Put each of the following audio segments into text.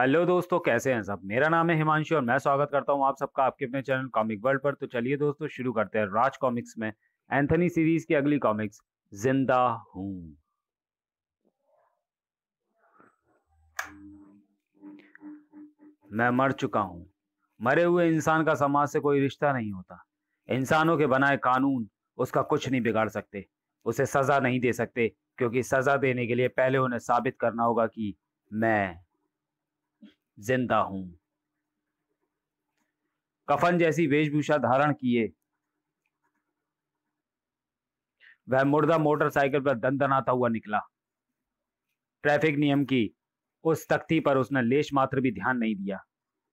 Hello दोस्तों कैसे हैं सब मेरा नाम है हिमांशु और मैं स्वागत करता हूं आप सबका आपके अपने चैनल कॉमिक वर्ल्ड पर तो चलिए दोस्तों शुरू करते हैं राज कॉमिक्स में एंथनी सीरीज की अगली कॉमिक्स जिंदा हूं मैं मर चुका हूं मरे हुए इंसान का समाज से कोई रिश्ता नहीं होता इंसानों के बनाए कानून उसका कुछ नहीं बिगाड़ सकते उसे सजा नहीं दे सकते क्योंकि सजा देने के लिए पहले उन्हें साबित करना होगा कि मैं जिंदा हूं कफन जैसी वेशभूषा धारण किए वह मुर्दा मोटरसाइकिल पर दन दनाता हुआ निकला ट्रैफिक नियम की उस तख्ती पर उसने लेश मात्र भी ध्यान नहीं दिया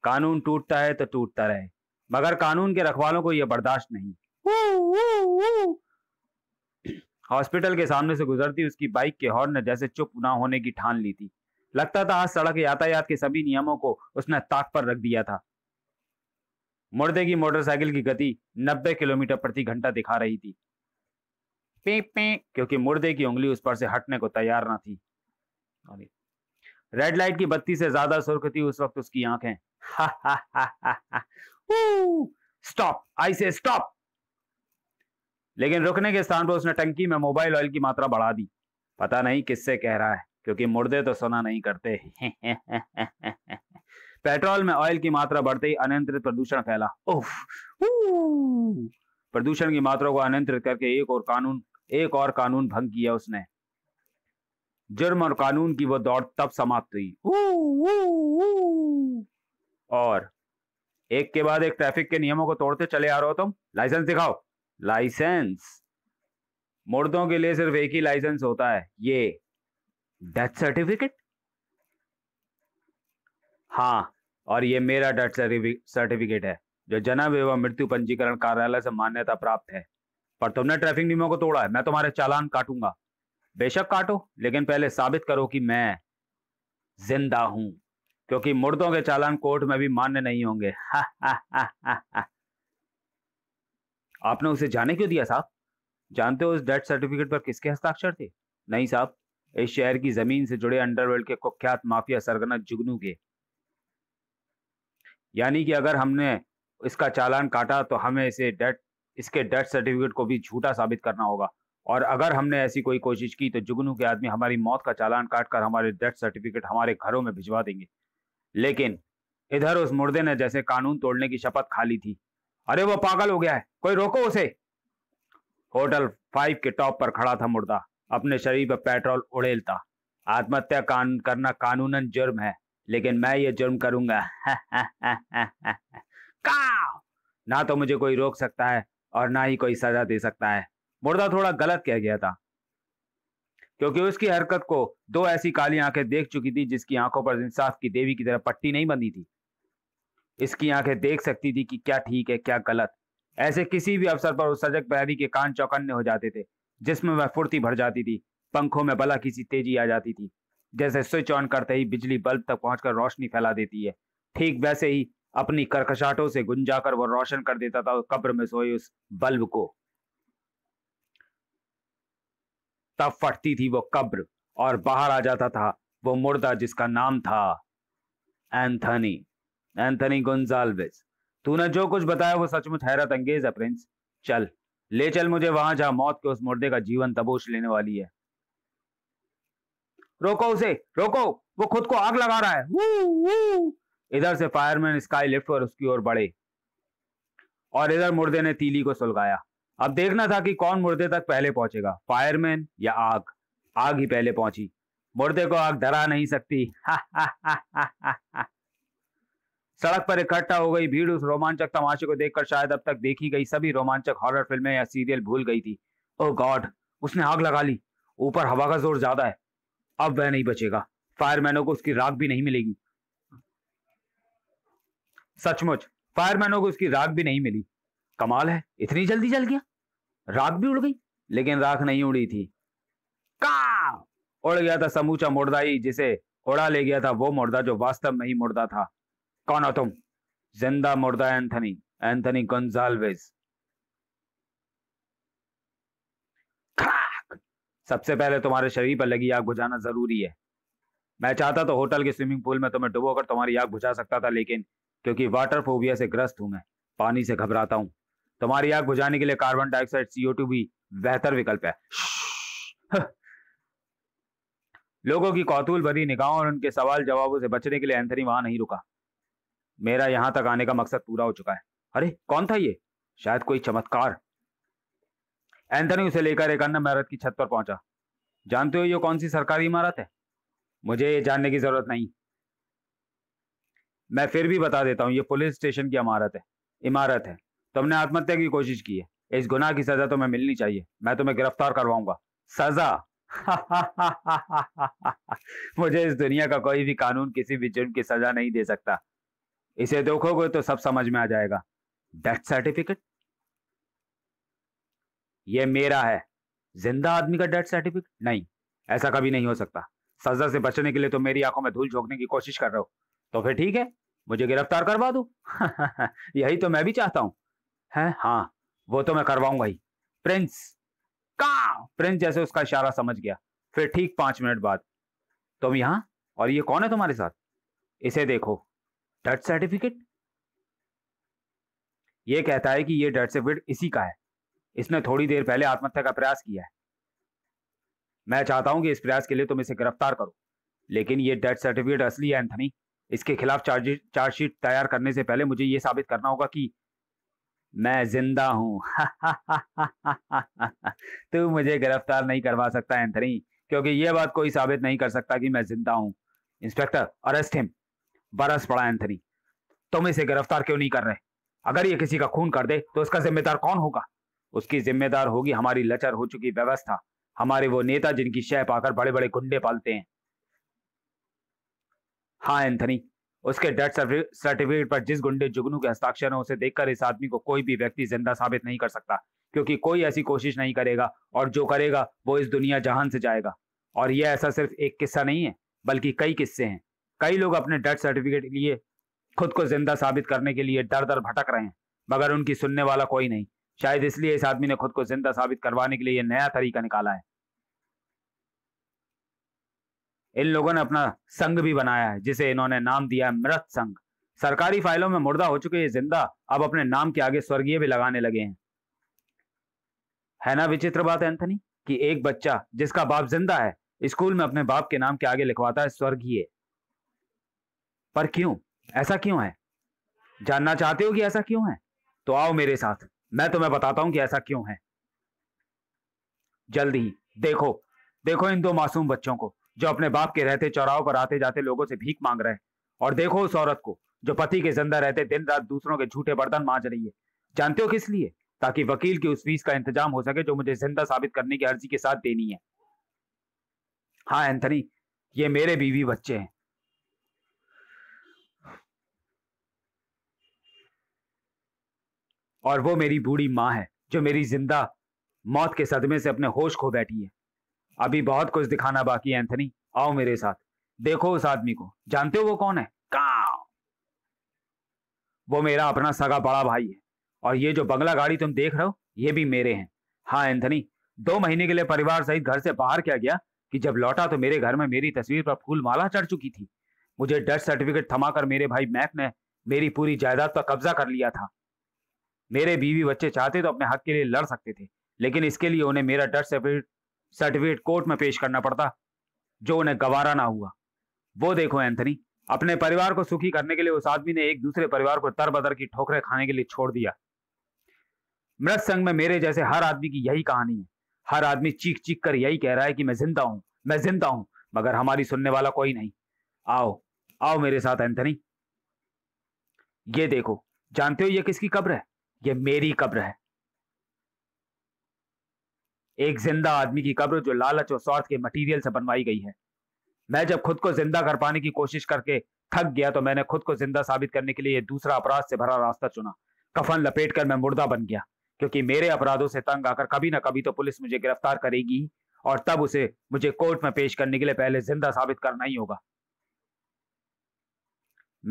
कानून टूटता है तो टूटता रहे मगर कानून के रखवालों को यह बर्दाश्त नहीं हॉस्पिटल के सामने से गुजरती उसकी बाइक के हॉर्न ने जैसे चुप ना होने की ठान ली थी लगता था आज सड़क यातायात के सभी नियमों को उसने ताक पर रख दिया था मुर्दे की मोटरसाइकिल की गति 90 किलोमीटर प्रति घंटा दिखा रही थी पे पे क्योंकि मुर्दे की उंगली उस पर से हटने को तैयार ना थी रेड लाइट की बत्ती से ज्यादा सुर्ख थी उस वक्त उसकी आंखें स्टॉप आई से स्टॉप लेकिन रुकने के स्थान पर उसने टंकी में मोबाइल ऑयल की मात्रा बढ़ा दी पता नहीं किससे कह रहा है क्योंकि मुर्दे तो सोना नहीं करते पेट्रोल में ऑयल की मात्रा बढ़ते ही अनियंत्रित प्रदूषण फैला प्रदूषण की मात्रा को अनियंत्रित करके एक और कानून एक और कानून भंग किया उसने जुर्म और कानून की वो दौड़ तब समाप्त हुई और एक के बाद एक ट्रैफिक के नियमों को तोड़ते चले आ रहे हो तुम लाइसेंस दिखाओ लाइसेंस मुर्दों के लिए सिर्फ एक ही लाइसेंस होता है ये डेथ सर्टिफिकेट हाँ और ये मेरा डेथ सर्टिफिकेट है जो जन्म एवं मृत्यु पंजीकरण कार्यालय से मान्यता प्राप्त है पर तुमने ट्रैफिक नियमों को तोड़ा है मैं तुम्हारे चालान काटूंगा बेशक काटो लेकिन पहले साबित करो कि मैं जिंदा हूं क्योंकि मुर्दों के चालान कोर्ट में भी मान्य नहीं होंगे हा, हा, हा, हा, हा। आपने उसे जाने क्यों दिया साहब जानते हो उस डेथ सर्टिफिकेट पर किसके हस्ताक्षर थे नहीं साहब इस शहर की जमीन से जुड़े अंडरवर्ल्ड के कुख्यात माफिया सरगना जुगनू के यानी कि अगर हमने इसका चालान काटा तो हमें इसे डेट इसके डेथ सर्टिफिकेट को भी झूठा साबित करना होगा और अगर हमने ऐसी कोई कोशिश की तो जुगनू के आदमी हमारी मौत का चालान काट कर हमारे डेथ सर्टिफिकेट हमारे घरों में भिजवा देंगे लेकिन इधर उस मुर्दे ने जैसे कानून तोड़ने की शपथ खा ली थी अरे वो पागल हो गया है कोई रोको उसे होटल फाइव के टॉप पर खड़ा था मुर्दा अपने शरीर पर पेट्रोल उड़ेलता आत्महत्या कान करना कानूनन जुर्म है लेकिन मैं ये जुर्म करूंगा का ना तो मुझे कोई रोक सकता है और ना ही कोई सजा दे सकता है मुर्दा थोड़ा गलत कह गया था क्योंकि उसकी हरकत को दो ऐसी काली आंखें देख चुकी थी जिसकी आंखों पर इंसाफ की देवी की तरह पट्टी नहीं बंधी थी इसकी आंखें देख सकती थी कि क्या ठीक है क्या गलत ऐसे किसी भी अवसर पर उस सजग प्रहरी के कान चौकन्ने हो जाते थे जिसमें वह फुर्ती भर जाती थी पंखों में भला किसी तेजी आ जाती थी जैसे स्विच ऑन करते ही बिजली बल्ब तक पहुंचकर रोशनी फैला देती है ठीक वैसे ही अपनी करकशाटों से गुंजाकर वह रोशन कर देता था कब्र में सोए उस बल्ब को तब फटती थी वो कब्र और बाहर आ जाता था वो मुर्दा जिसका नाम था एंथनी एंथनी गुंजालविज तूने जो कुछ बताया वो सचमुच हैरत अंगेज है प्रिंस चल ले चल मुझे वहां जहां मौत के उस मुर्दे का जीवन तबोच लेने वाली है रोको उसे रोको वो खुद को आग लगा रहा है इधर से फायरमैन स्काई लिफ्ट और उसकी ओर बढ़े और इधर मुर्दे ने तीली को सुलगाया अब देखना था कि कौन मुर्दे तक पहले पहुंचेगा फायरमैन या आग आग ही पहले पहुंची मुर्दे को आग धरा नहीं सकती हा हा हा हा हा सड़क पर इकट्ठा हो गई भीड़ उस रोमांचक तमाशे को देखकर शायद अब तक देखी गई सभी रोमांचक हॉरर फिल्में या सीरियल भूल गई थी ओ oh गॉड उसने आग लगा ली ऊपर हवा का जोर ज्यादा है अब वह नहीं बचेगा फायरमैनों को उसकी राख भी नहीं मिलेगी सचमुच फायरमैनों को उसकी राख भी नहीं मिली कमाल है इतनी जल्दी जल गया राख भी उड़ गई लेकिन राख नहीं उड़ी थी का उड़ गया था समूचा मुर्दा ही जिसे उड़ा ले गया था वो मुर्दा जो वास्तव में ही मुर्दा था कौन हो तुम जिंदा मुर्दा एंथनी एंथनी गंजालवेज सबसे पहले तुम्हारे शरीर पर लगी आग बुझाना जरूरी है मैं चाहता तो होटल के स्विमिंग पूल में तुम्हें डुबोकर तुम्हारी आग बुझा सकता था लेकिन क्योंकि वाटर फोबिया से ग्रस्त हूं मैं पानी से घबराता हूं तुम्हारी आग बुझाने के लिए कार्बन डाइऑक्साइड सीओ टू भी बेहतर विकल्प है लोगों की कौतूल भरी निगाहों और उनके सवाल जवाबों से बचने के लिए एंथनी वहां नहीं रुका मेरा यहां तक आने का मकसद पूरा हो चुका है अरे कौन था ये शायद कोई चमत्कार एंथनी उसे लेकर एक अन्य इमारत की छत पर पहुंचा जानते हो ये कौन सी सरकारी इमारत है मुझे ये जानने की जरूरत नहीं मैं फिर भी बता देता हूँ ये पुलिस स्टेशन की इमारत है इमारत है तुमने आत्महत्या की कोशिश की है इस गुनाह की सजा तुम्हें मिलनी चाहिए मैं तुम्हें गिरफ्तार करवाऊंगा सजा मुझे इस दुनिया का कोई भी कानून किसी भी जुर्म की सजा नहीं दे सकता इसे देखोगे तो सब समझ में आ जाएगा डेथ सर्टिफिकेट ये मेरा है जिंदा आदमी का डेथ सर्टिफिकेट नहीं ऐसा कभी नहीं हो सकता सजा से बचने के लिए तो मेरी आंखों में धूल झोंकने की कोशिश कर रहे हो तो फिर ठीक है मुझे गिरफ्तार करवा दो यही तो मैं भी चाहता हूं है हाँ वो तो मैं करवाऊंगा ही प्रिंस का प्रिंस जैसे उसका इशारा समझ गया फिर ठीक पांच मिनट बाद तुम यहां और ये कौन है तुम्हारे साथ इसे देखो डेथ सर्टिफिकेट ये कहता है कि ये डेथ सर्टिफिकेट इसी का है इसने थोड़ी देर पहले आत्महत्या का प्रयास किया है मैं चाहता हूं कि इस प्रयास के लिए तुम इसे गिरफ्तार करो लेकिन ये डेथ सर्टिफिकेट असली है एंथनी इसके खिलाफ चार्जशीट तैयार करने से पहले मुझे ये साबित करना होगा कि मैं जिंदा हूं तू मुझे गिरफ्तार नहीं करवा सकता एंथनी क्योंकि यह बात कोई साबित नहीं कर सकता कि मैं जिंदा हूं इंस्पेक्टर अरेस्ट हिम बरस पड़ा एंथनी तुम इसे गिरफ्तार क्यों नहीं कर रहे अगर ये किसी का खून कर दे तो इसका जिम्मेदार कौन होगा उसकी जिम्मेदार होगी हमारी लचर हो चुकी व्यवस्था हमारे वो नेता जिनकी शह पाकर बड़े बड़े गुंडे पालते हैं हाँ एंथनी उसके डेथ सर्टिफिकेट पर जिस गुंडे जुगनू के हस्ताक्षर हैं उसे देखकर इस आदमी को कोई भी व्यक्ति जिंदा साबित नहीं कर सकता क्योंकि कोई ऐसी कोशिश नहीं करेगा और जो करेगा वो इस दुनिया जहान से जाएगा और यह ऐसा सिर्फ एक किस्सा नहीं है बल्कि कई किस्से हैं कई लोग अपने डेथ सर्टिफिकेट लिए खुद को जिंदा साबित करने के लिए डर डर भटक रहे हैं मगर उनकी सुनने वाला कोई नहीं शायद इसलिए इस आदमी ने खुद को जिंदा साबित करवाने के लिए नया तरीका निकाला है इन लोगों ने अपना संघ भी बनाया है जिसे इन्होंने नाम दिया है मृत संघ सरकारी फाइलों में मुर्दा हो चुके ये जिंदा अब अपने नाम के आगे स्वर्गीय भी लगाने लगे हैं है ना विचित्र बात है एंथनी कि एक बच्चा जिसका बाप जिंदा है स्कूल में अपने बाप के नाम के आगे लिखवाता है स्वर्गीय पर क्यों ऐसा क्यों है जानना चाहते हो कि ऐसा क्यों है तो आओ मेरे साथ मैं तुम्हें बताता हूं कि ऐसा क्यों है जल्दी ही देखो देखो इन दो मासूम बच्चों को जो अपने बाप के रहते चौराहों पर आते जाते लोगों से भीख मांग रहे हैं और देखो उस औरत को जो पति के जिंदा रहते दिन रात दूसरों के झूठे बर्तन मांज रही है जानते हो किस लिए ताकि वकील की उस फीस का इंतजाम हो सके जो मुझे जिंदा साबित करने की अर्जी के साथ देनी है हाँ एंथनी ये मेरे बीवी बच्चे हैं और वो मेरी बूढ़ी माँ है जो मेरी जिंदा मौत के सदमे से अपने होश खो बैठी है अभी बहुत कुछ दिखाना बाकी है एंथनी आओ मेरे साथ देखो उस आदमी को जानते हो वो कौन है वो मेरा अपना सगा बड़ा भाई है और ये जो बंगला गाड़ी तुम देख रहे हो ये भी मेरे हैं हाँ एंथनी दो महीने के लिए परिवार सहित घर से बाहर क्या गया कि जब लौटा तो मेरे घर में मेरी तस्वीर पर फूल माला चढ़ चुकी थी मुझे डेथ सर्टिफिकेट थमाकर मेरे भाई मैक ने मेरी पूरी जायदाद पर कब्जा कर लिया था मेरे बीवी बच्चे चाहते तो अपने हक के लिए लड़ सकते थे लेकिन इसके लिए उन्हें मेरा डेथ सर्टिफिकेट सर्टिफिकेट कोर्ट में पेश करना पड़ता जो उन्हें गवारा ना हुआ वो देखो एंथनी अपने परिवार को सुखी करने के लिए उस आदमी ने एक दूसरे परिवार को तर बदर की ठोकरें खाने के लिए छोड़ दिया मृत संघ में मेरे जैसे हर आदमी की यही कहानी है हर आदमी चीख चीख कर यही कह रहा है कि मैं जिंदा हूं मैं जिंदा हूं मगर हमारी सुनने वाला कोई नहीं आओ आओ मेरे साथ एंथनी ये देखो जानते हो ये किसकी कब्र है ये मेरी कब्र है एक जिंदा आदमी की कब्र जो लालच और स्वार्थ के मटेरियल से बनवाई गई है मैं जब खुद को जिंदा कर पाने की कोशिश करके थक गया तो मैंने खुद को जिंदा साबित करने के लिए दूसरा अपराध से भरा रास्ता चुना कफन लपेट कर मैं मुर्दा बन गया क्योंकि मेरे अपराधों से तंग आकर कभी ना कभी तो पुलिस मुझे गिरफ्तार करेगी और तब उसे मुझे कोर्ट में पेश करने के लिए पहले जिंदा साबित करना ही होगा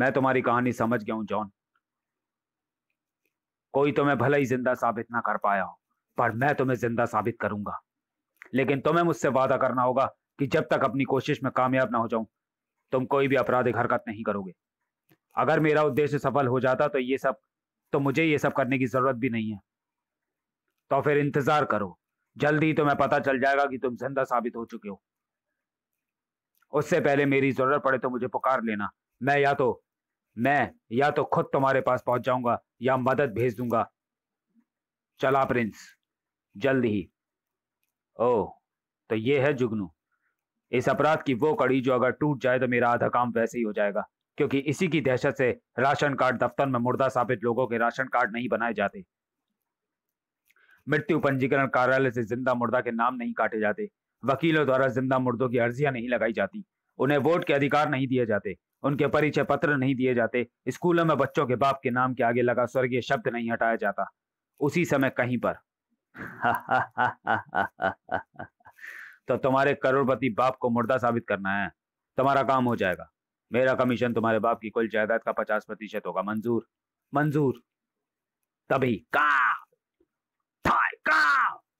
मैं तुम्हारी कहानी समझ गया हूं जॉन कोई तुम्हें तो भले ही जिंदा साबित ना कर पाया हो पर मैं तुम्हें जिंदा साबित करूंगा लेकिन तुम्हें मुझसे वादा करना होगा कि जब तक अपनी कोशिश में कामयाब ना हो जाऊं तुम कोई भी आपराधिक हरकत नहीं करोगे अगर मेरा उद्देश्य सफल हो जाता तो ये सब तो मुझे ये सब करने की जरूरत भी नहीं है तो फिर इंतजार करो जल्दी ही तुम्हें पता चल जाएगा कि तुम जिंदा साबित हो चुके हो उससे पहले मेरी जरूरत पड़े तो मुझे पुकार लेना मैं या तो मैं या तो खुद तुम्हारे पास पहुंच जाऊंगा या मदद भेज दूंगा चला प्रिंस जल्द ही ओ तो ये है जुगनू इस अपराध की वो कड़ी जो अगर टूट जाए तो मेरा आधा काम वैसे ही हो जाएगा क्योंकि इसी की दहशत से राशन कार्ड दफ्तर में मुर्दा साबित लोगों के राशन कार्ड नहीं बनाए जाते मृत्यु पंजीकरण कार्यालय से जिंदा मुर्दा के नाम नहीं काटे जाते वकीलों द्वारा जिंदा मुर्दों की अर्जियां नहीं लगाई जाती उन्हें वोट के अधिकार नहीं दिए जाते उनके परिचय पत्र नहीं दिए जाते स्कूलों में बच्चों के बाप के नाम के आगे लगा स्वर्गीय शब्द नहीं हटाया जाता उसी समय कहीं पर तो तुम्हारे करोड़पति बाप को मुर्दा साबित करना है तुम्हारा काम हो जाएगा मेरा कमीशन तुम्हारे बाप की कुल जायदाद का पचास प्रतिशत होगा मंजूर मंजूर तभी का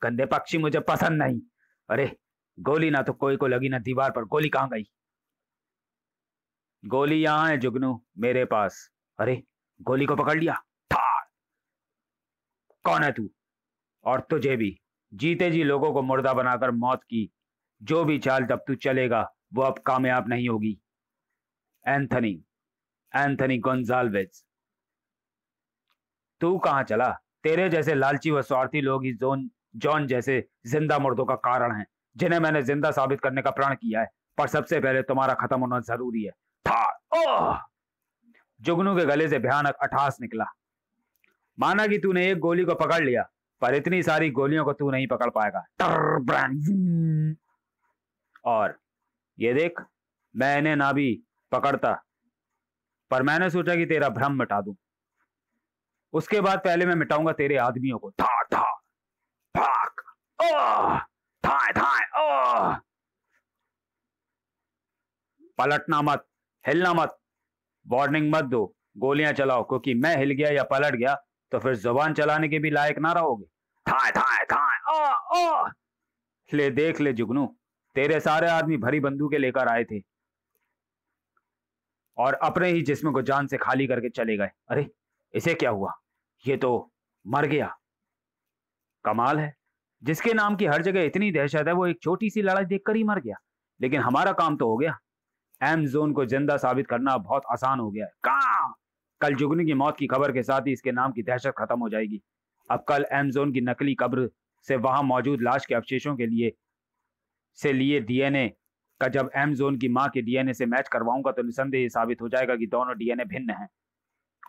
गंदे पक्षी मुझे पसंद नहीं अरे गोली ना तो कोई को लगी ना दीवार पर गोली कहां गई गोली यहां है जुगनू मेरे पास अरे गोली को पकड़ लिया कौन है तू और तुझे भी जीते जी लोगों को मुर्दा बनाकर मौत की जो भी चाल तब तू चलेगा वो अब कामयाब नहीं होगी एंथनी एंथनी गोंजालवेज तू कहाँ चला तेरे जैसे लालची व स्वार्थी लोग ही जोन जॉन जैसे जिंदा मुर्दों का कारण है जिन्हें मैंने जिंदा साबित करने का प्रण किया है पर सबसे पहले तुम्हारा खत्म होना जरूरी है जुगनू के गले से भयानक अठास निकला माना कि तूने एक गोली को पकड़ लिया पर इतनी सारी गोलियों को तू नहीं पकड़ पाएगा और ये देख मैं इन्हें ना भी पकड़ता पर मैंने सोचा कि तेरा भ्रम मिटा दू उसके बाद पहले मैं मिटाऊंगा तेरे आदमियों को था था भाग थाए थाए पलटना मत हिलना मत वार्निंग मत दो गोलियां चलाओ क्योंकि मैं हिल गया या पलट गया तो फिर जुबान चलाने के भी लायक ना रहोगे थाए थाए थाए ओ ओ ले देख ले जुगनू तेरे सारे आदमी भरी बंदूकें लेकर आए थे और अपने ही जिस्म को जान से खाली करके चले गए अरे इसे क्या हुआ ये तो मर गया कमाल है जिसके नाम की हर जगह इतनी दहशत है वो एक छोटी सी लड़ाई देखकर ही मर गया लेकिन हमारा काम तो हो गया एमजोन को जिंदा साबित करना बहुत आसान हो गया है कहा कल जुगनी की मौत की खबर के साथ ही इसके नाम की दहशत खत्म हो जाएगी अब कल एमजोन की नकली कब्र से वहां मौजूद लाश के अवशेषों के लिए से लिए डीएनए का जब एमजोन की मां के डीएनए से मैच करवाऊंगा तो निसंदेह ये साबित हो जाएगा कि दोनों डीएनए भिन्न हैं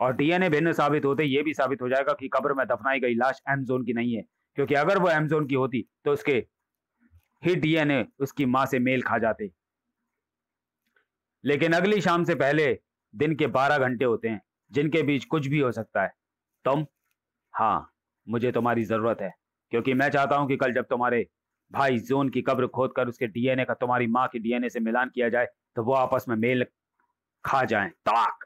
और डीएनए भिन्न साबित होते ये भी साबित हो जाएगा कि कब्र में दफनाई गई लाश एमजोन की नहीं है क्योंकि अगर वो एमजोन की होती तो उसके ही डीएनए उसकी माँ से मेल खा जाते लेकिन अगली शाम से पहले दिन के बारह घंटे होते हैं जिनके बीच कुछ भी हो सकता है तुम हाँ मुझे तुम्हारी जरूरत है क्योंकि मैं चाहता हूं कि कल जब तुम्हारे भाई जोन की कब्र खोद कर उसके डीएनए का तुम्हारी माँ के डीएनए से मिलान किया जाए तो वो आपस में मेल खा जाए तड़ाक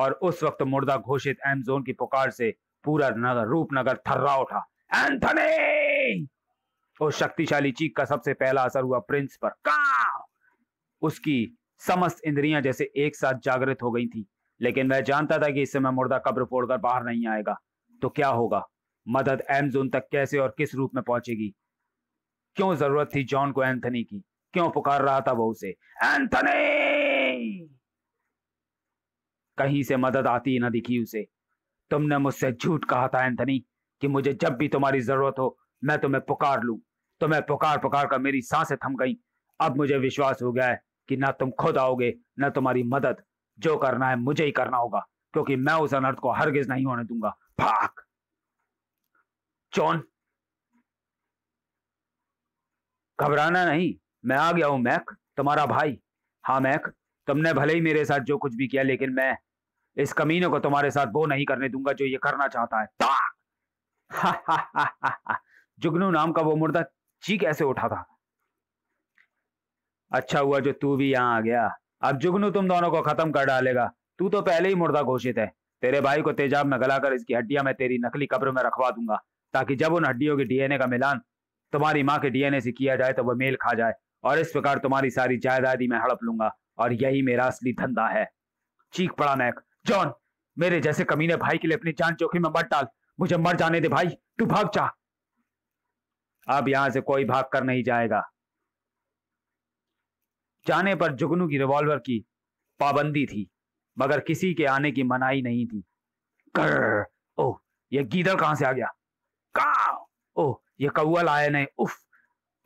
और उस वक्त मुर्दा घोषित एम जोन की पुकार से पूरा नगर रूपनगर थर्रा उठा एंथनी और शक्तिशाली चीख का सबसे पहला असर हुआ प्रिंस पर का उसकी समस्त इंद्रियां जैसे एक साथ जागृत हो गई थी लेकिन वह जानता था कि इस समय मुर्दा कब्र फोड़कर बाहर नहीं आएगा तो क्या होगा मदद एमजोन तक कैसे और किस रूप में पहुंचेगी क्यों जरूरत थी जॉन को एंथनी की क्यों पुकार रहा था वो उसे एंथनी कहीं से मदद आती ही ना दिखी उसे तुमने मुझसे झूठ कहा था एंथनी कि मुझे जब भी तुम्हारी जरूरत हो मैं तुम्हें पुकार लू तुम्हें पुकार पुकार कर मेरी सांसें थम गई अब मुझे विश्वास हो गया है कि ना तुम खुद आओगे ना तुम्हारी मदद जो करना है मुझे ही करना होगा क्योंकि मैं उस अनर्थ को हरगिज नहीं होने दूंगा भाग चौन घबराना नहीं मैं आ गया हूं मैक तुम्हारा भाई हाँ मैक तुमने भले ही मेरे साथ जो कुछ भी किया लेकिन मैं इस कमीने को तुम्हारे साथ वो नहीं करने दूंगा जो ये करना चाहता है हा, हा, हा, जुगनू नाम का वो मुर्दा चीख ऐसे उठा था अच्छा हुआ जो तू भी यहाँ आ गया अब जुगनू तुम दोनों को खत्म कर डालेगा तू तो पहले ही मुर्दा घोषित है तेरे भाई को तेजाब में गलाकर इसकी हड्डियां मैं तेरी नकली कब्र में रखवा दूंगा ताकि जब उन हड्डियों के डीएनए का मिलान तुम्हारी माँ के डीएनए से किया जाए तो वह मेल खा जाए और इस प्रकार तुम्हारी सारी जायदादी मैं हड़प लूंगा और यही मेरा असली धंधा है चीख पड़ा मैक जॉन मेरे जैसे कमीने भाई के लिए अपनी जान जोखिम में मत डाल मुझे मर जाने दे भाई तू भाग जा अब यहां से कोई भाग कर नहीं जाएगा जाने पर जुगनू की रिवॉल्वर की पाबंदी थी मगर किसी के आने की मनाही नहीं थी कर ओ ये गीदड़ कहां से आ गया का ओ ये कौआ लाया नहीं उफ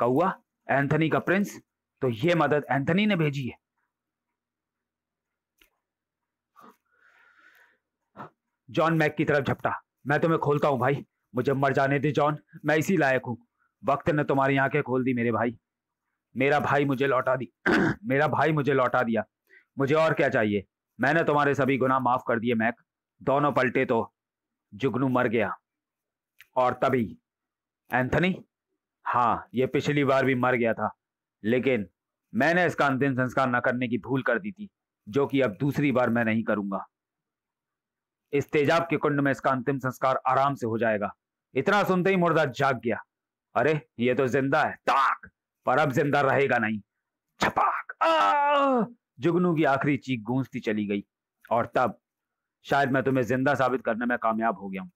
कौआ एंथनी का प्रिंस तो ये मदद एंथनी ने भेजी है जॉन मैक की तरफ झपटा मैं तुम्हें खोलता हूं भाई मुझे मर जाने दे जॉन मैं इसी लायक हूं वक्त ने तुम्हारी आंखें खोल दी मेरे भाई मेरा भाई मुझे लौटा दी मेरा भाई मुझे लौटा दिया मुझे और क्या चाहिए मैंने तुम्हारे सभी गुनाह माफ कर दिए मैक दोनों पलटे तो जुगनू मर गया और तभी एंथनी हाँ ये पिछली बार भी मर गया था लेकिन मैंने इसका अंतिम संस्कार न करने की भूल कर दी थी जो कि अब दूसरी बार मैं नहीं करूंगा इस तेजाब के कुंड में इसका अंतिम संस्कार आराम से हो जाएगा इतना सुनते ही मुर्दा जाग गया अरे ये तो जिंदा है ताक पर अब जिंदा रहेगा नहीं छपाक जुगनू की आखिरी चीख गूंजती चली गई और तब शायद मैं तुम्हें जिंदा साबित करने में कामयाब हो गया हूं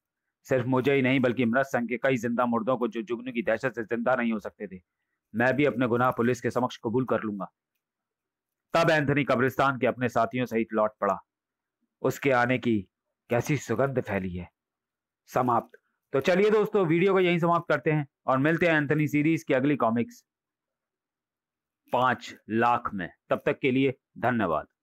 सिर्फ मुझे ही नहीं बल्कि मृत संघ के कई जिंदा मुर्दों को जो जुगनू की दहशत से जिंदा नहीं हो सकते थे मैं भी अपने गुनाह पुलिस के समक्ष कबूल कर लूंगा तब एंथनी कब्रिस्तान के अपने साथियों सहित लौट पड़ा उसके आने की कैसी सुगंध फैली है समाप्त तो चलिए दोस्तों वीडियो को यहीं समाप्त करते हैं और मिलते हैं एंथनी सीरीज की अगली कॉमिक्स पांच लाख में तब तक के लिए धन्यवाद